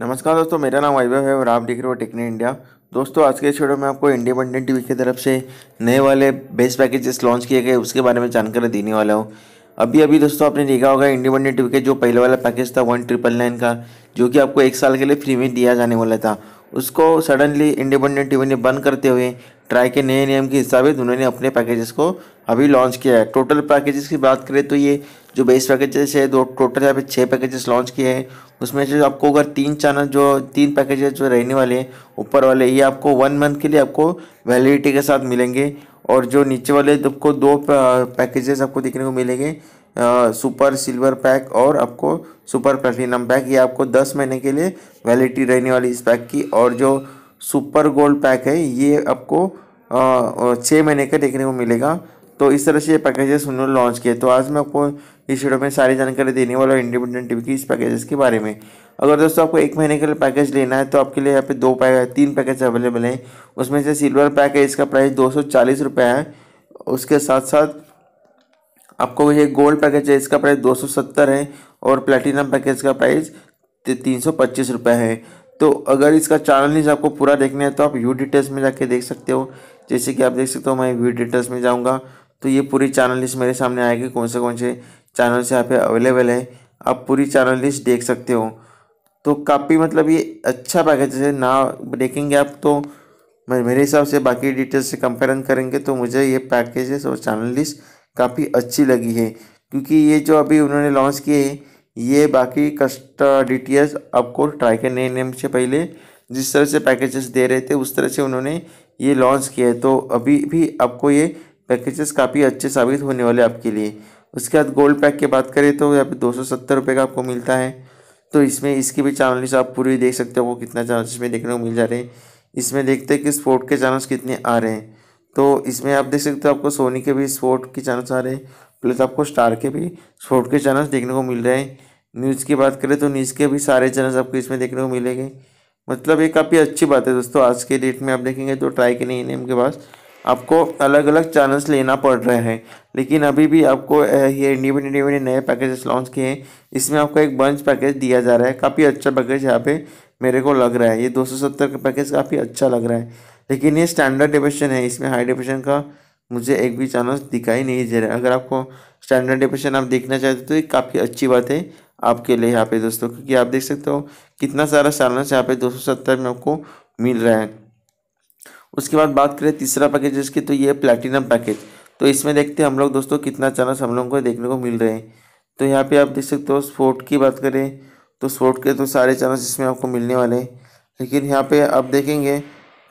नमस्कार दोस्तों मेरा नाम वैभव है और आप देख रहे हो टेक्नो इंडिया दोस्तों आज के इस वीडियो में आपको इंडिपेंडेंट टीवी की तरफ से नए वाले बेस्ट पैकेजेस लॉन्च किए गए उसके बारे में जानकारी देने वाला हूँ अभी अभी दोस्तों आपने देखा होगा इंडिपेंडेंट टीवी के जो पहले वाला पैकेज था वन ट्रिपल नाइन का जो कि आपको एक साल के लिए फ्री में दिया जाने वाला था उसको सडनली इंडिपेंडेंट ने बंद करते हुए ट्राई के नए नियम के हिसाब से उन्होंने अपने पैकेजेस को अभी लॉन्च किया है टोटल पैकेजेस की बात करें तो ये जो बेस पैकेजेस है दो टोटल यहाँ पे छः पैकेजेस लॉन्च किए हैं उसमें से आपको अगर तीन चैनल जो तीन पैकेजेस जो रहने वाले हैं ऊपर वाले ये आपको वन मंथ के लिए आपको वैलिडिटी के साथ मिलेंगे और जो नीचे वाले आपको दो पैकेजेस आपको देखने को मिलेंगे सुपर सिल्वर पैक और आपको सुपर प्लेटिनम पैक ये आपको दस महीने के लिए वैलिडिटी रहने वाली इस पैक की और जो सुपर गोल्ड पैक है ये आपको छः महीने का देखने को मिलेगा तो इस तरह से ये पैकेजेस उन्होंने लॉन्च किए तो आज मैं आपको इस वीडियो में सारी जानकारी देने वाला इंडिपेंडेंट टीवी की इस पैकेजेस के बारे में अगर दोस्तों आपको एक महीने के लिए पैकेज लेना है तो आपके लिए यहाँ पे दो पैकेज तीन पैकेज अवेलेबल हैं उसमें से सिल्वर पैकेज इसका प्राइस दो सौ चालीस रुपये है उसके साथ साथ आपको ये गोल्ड पैकेज है इसका प्राइस दो सौ सत्तर है और प्लेटिनम पैकेज का प्राइस तीन सौ पच्चीस रुपये है तो अगर इसका चैनल आपको पूरा देखना है तो आप व्यू डिटेल्स में जाके देख सकते हो जैसे कि आप देख सकते हो मैं व्यू डिटेल्स में जाऊँगा तो ये पूरी चैनल लिस्ट मेरे सामने आएगी कौन से कौन से चैनल्स यहाँ पे अवेलेबल है आप पूरी चैनल लिस्ट देख सकते हो तो काफ़ी मतलब ये अच्छा पैकेज है ना देखेंगे आप तो मेरे हिसाब से बाकी डिटेल्स से कंपेरन करेंगे तो मुझे ये पैकेजेस और चैनल लिस्ट काफ़ी अच्छी लगी है क्योंकि ये जो अभी उन्होंने लॉन्च किए हैं ये बाकी कस्ट डी आपको ट्राई करने नेम से पहले जिस तरह से पैकेजेस दे रहे थे उस तरह से उन्होंने ये लॉन्च किया है तो अभी भी आपको ये पैकेजेस काफ़ी अच्छे साबित होने वाले आपके लिए उसके बाद गोल्ड पैक की बात करें तो यहाँ पे दो सौ का आपको मिलता है तो इसमें इसकी भी चैनल्स आप पूरी देख सकते हो कितना चैनल इसमें देखने को मिल जा रहे हैं इसमें देखते हैं कि स्पोर्ट के चैनल्स कितने आ रहे हैं तो इसमें आप देख सकते हो आपको सोनी के भी स्पोर्ट के चैनल्स आ रहे हैं प्लस आपको स्टार के भी स्पोर्ट के चैनल्स देखने को मिल रहे हैं न्यूज़ की बात करें तो न्यूज़ के भी सारे चैनल्स आपको इसमें देखने को मिलेंगे मतलब ये काफ़ी अच्छी बात है दोस्तों आज के डेट में आप देखेंगे तो ट्राई के नहीं एन के पास आपको अलग अलग चैनल्स लेना पड़ रहे हैं लेकिन अभी भी आपको ये इंडिपेंडेंट इंडिपेंडेंट नए पैकेजेस लॉन्च किए हैं इसमें आपको एक बंच पैकेज दिया जा रहा है काफ़ी अच्छा पैकेज यहाँ पे मेरे को लग रहा है ये 270 का पैकेज काफ़ी अच्छा लग रहा है लेकिन ये स्टैंडर्ड डिप्रेशन है इसमें हाई डिप्रेशन का मुझे एक भी चैनल दिखाई नहीं दे रहा है अगर आपको स्टैंडर्ड डिप्रेशन आप देखना चाहते हो तो ये काफ़ी अच्छी बात है आपके लिए यहाँ पे दोस्तों क्योंकि आप देख सकते हो कितना सारा चैनल्स यहाँ पे दो में आपको मिल रहा है उसके बाद बात करें तीसरा पैकेज इसकी तो ये प्लेटिनम पैकेज तो इसमें देखते हैं हम लोग दोस्तों कितना चैनल्स हम लोगों को देखने को मिल रहे हैं तो यहाँ पे आप देख सकते हो स्पोर्ट की बात करें तो स्पोर्ट के तो सारे चैनल्स इसमें आपको मिलने वाले हैं लेकिन यहाँ पे आप देखेंगे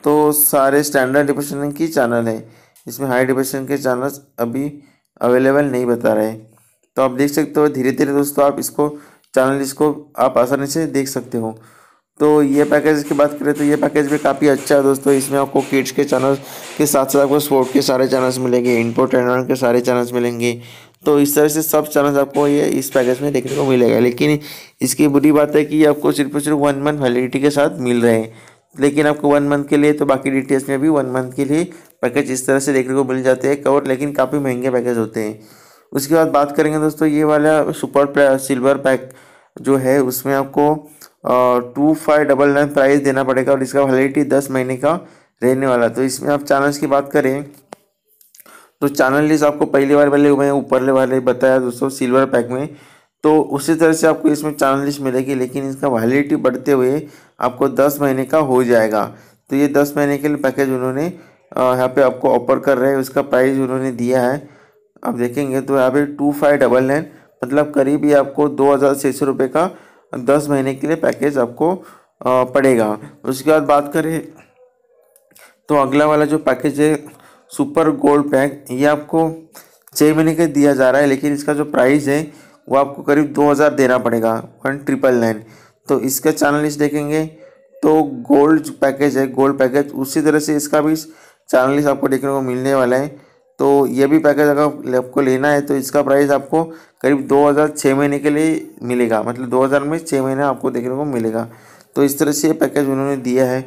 तो सारे स्टैंडर्ड डिप्रेशन की चैनल है इसमें हाई डिप्रेशन के चैनल्स अभी अवेलेबल नहीं बता रहे तो आप देख सकते हो धीरे धीरे दोस्तों आप इसको चैनल इसको आप आसानी से देख सकते हो तो ये पैकेज की बात करें तो ये पैकेज भी काफ़ी अच्छा है दोस्तों इसमें आपको किड्स के चैनल के साथ साथ आपको स्पोर्ट के सारे चैनल्स मिलेंगे इंटरटेनमेंट के सारे चैनल्स मिलेंगे तो इस तरह से सब चैनल्स आपको ये इस पैकेज में देखने को मिलेगा लेकिन इसकी बुरी बात है कि आपको सिर्फ और सिर्फ वन मंथ वैलिडिटी के साथ मिल रहे हैं लेकिन आपको वन मंथ के लिए तो बाकी डिटेल्स में भी वन मंथ के लिए पैकेज इस तरह से देखने को मिल जाते हैं कवर लेकिन काफ़ी महंगे पैकेज होते हैं उसके बाद बात करेंगे दोस्तों ये वाला सुपर सिल्वर पैक जो है उसमें आपको two five double nine price देना पड़ेगा और इसका वैलिडिटी दस महीने का रहने वाला तो इसमें आप चैनल्स की बात करें तो चैनल लिस्ट आपको पहली बार वाले मैं ऊपरले वाले बताया दोस्तों सिल्वर पैक में तो उसी तरह से आपको इसमें चैनल लिस्ट मिलेगी लेकिन इसका वैलिडिटी बढ़ते हुए आपको दस महीने का हो जाएगा तो ये दस महीने के लिए पैकेज उन्होंने यहाँ पे आपको ऑफर कर रहे हैं उसका प्राइस उन्होंने दिया है आप देखेंगे तो यहाँ पे टू फाइव डबल नाइन मतलब करीब ही आपको दो हज़ार छः सौ रुपये का दस महीने के लिए पैकेज आपको पड़ेगा उसके बाद बात करें तो अगला वाला जो पैकेज है सुपर गोल्ड पैक ये आपको छः महीने के दिया जा रहा है लेकिन इसका जो प्राइस है वो आपको करीब दो हज़ार देना पड़ेगा वन ट्रिपल नाइन तो इसका चैनल लिस्ट देखेंगे तो गोल्ड पैकेज है गोल्ड पैकेज उसी तरह से इसका भी चैनल लिस्ट आपको देखने को मिलने वाला है तो ये भी पैकेज अगर आपको लेना है तो इसका प्राइस आपको करीब 2000 छः महीने के लिए मिलेगा मतलब 2000 में छः महीने आपको देखने को मिलेगा तो इस तरह से ये पैकेज उन्होंने दिया है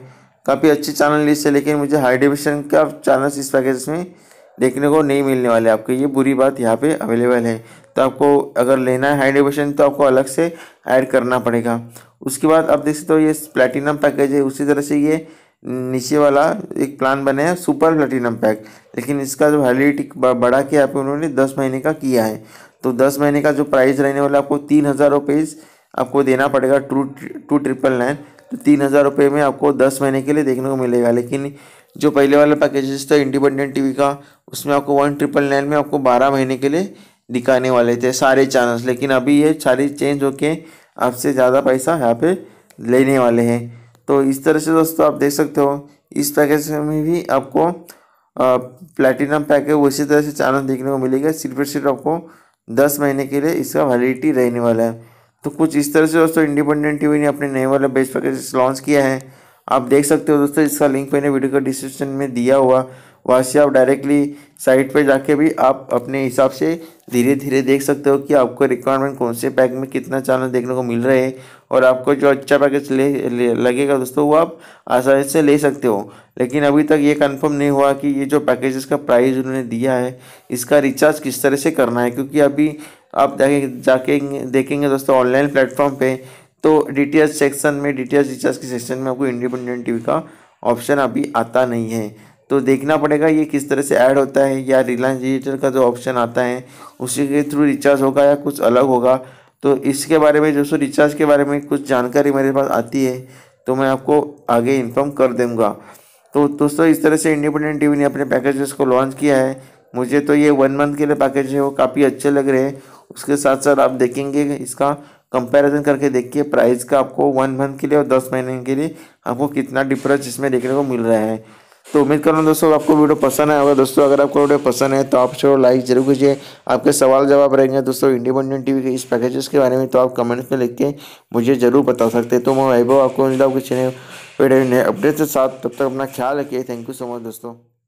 काफ़ी अच्छी चैनल लिस्ट है लेकिन मुझे हाई डिविशन का चैनल्स इस पैकेज में देखने को नहीं मिलने वाले आपको ये बुरी बात यहाँ पर अवेलेबल है तो आपको अगर लेना है हाई डिविशन तो आपको अलग से ऐड करना पड़ेगा उसके बाद आप देख सकते हो ये प्लेटिनम पैकेज है उसी तरह से ये नीचे वाला एक प्लान बने है सुपर प्लेटिनम पैक लेकिन इसका जो वैलिडिटी बढ़ा के यहाँ उन्होंने दस महीने का किया है तो दस महीने का जो प्राइस रहने वाला आपको तीन हज़ार रुपीज़ आपको देना पड़ेगा टू टू ट्रिपल नाइन तो तीन हज़ार रुपये में आपको दस महीने के लिए देखने को मिलेगा लेकिन जो पहले वाला पैकेजेस था इंडिपेंडेंट टी का उसमें आपको वन ट्रिपल नाइन में आपको बारह महीने के लिए दिखाने वाले थे सारे चैनल्स लेकिन अभी ये सारे चेंज होके आपसे ज़्यादा पैसा यहाँ पे लेने वाले हैं तो इस तरह से दोस्तों आप देख सकते हो इस पैकेज में भी आपको प्लेटिनम पैकेज उसी तरह से चानन देखने को मिलेगा सिर्फ और सिर्फ आपको दस महीने के लिए इसका वैलिडिटी रहने वाला है तो कुछ इस तरह से दोस्तों इंडिपेंडेंट टीवी ने अपने नए वाला बेस्ट पैकेज लॉन्च किया है आप देख सकते हो दोस्तों इसका लिंक मैंने वीडियो को डिस्क्रिप्शन में दिया हुआ वहाँ से आप डायरेक्टली साइट पे जाके भी आप अपने हिसाब से धीरे धीरे देख सकते हो कि आपको रिक्वायरमेंट कौन से पैक में कितना चैनल देखने को मिल रहे हैं और आपको जो अच्छा पैकेज ले, ले लगेगा दोस्तों वो आप आसानी से ले सकते हो लेकिन अभी तक ये कंफर्म नहीं हुआ कि ये जो पैकेजेस का प्राइस उन्होंने दिया है इसका रिचार्ज किस तरह से करना है क्योंकि अभी आप जाके जाके देखेंगे दोस्तों ऑनलाइन प्लेटफॉर्म पर तो डी सेक्शन में डी रिचार्ज के सेक्शन में आपको इंडिपेंडेंट टी का ऑप्शन अभी आता नहीं है तो देखना पड़ेगा ये किस तरह से ऐड होता है या रिलायंस डिजिटल का जो ऑप्शन आता है उसी के थ्रू रिचार्ज होगा या कुछ अलग होगा तो इसके बारे में जो सो रिचार्ज के बारे में कुछ जानकारी मेरे पास आती है तो मैं आपको आगे इन्फॉर्म कर दूँगा तो दोस्तों इस तरह से इंडिपेंडेंट टीवी ने अपने पैकेजेस को लॉन्च किया है मुझे तो ये वन मंथ के लिए पैकेज है वो काफ़ी अच्छे लग रहे हैं उसके साथ साथ आप देखेंगे इसका कंपैरिजन करके देखिए प्राइस का आपको वन मंथ के लिए और दस महीने के लिए आपको कितना डिफरेंस इसमें देखने को मिल रहा है तो उम्मीद कर रहा हूँ दोस्तों आपको वीडियो पसंद आया होगा दोस्तों अगर आपको वीडियो पसंद है तो आप चलो लाइक जरूर कीजिए आपके सवाल जवाब रहेंगे दोस्तों इंडिपेंडेंट टीवी के इस पैकेजेस के बारे में तो आप कमेंट्स में लिख के मुझे जरूर बता सकते हैं तो मैं वैभव आपको मिलता हूँ आपके चैनल अपडेट के साथ तब तक अपना ख्याल रखिए थैंक यू सो मच दोस्तों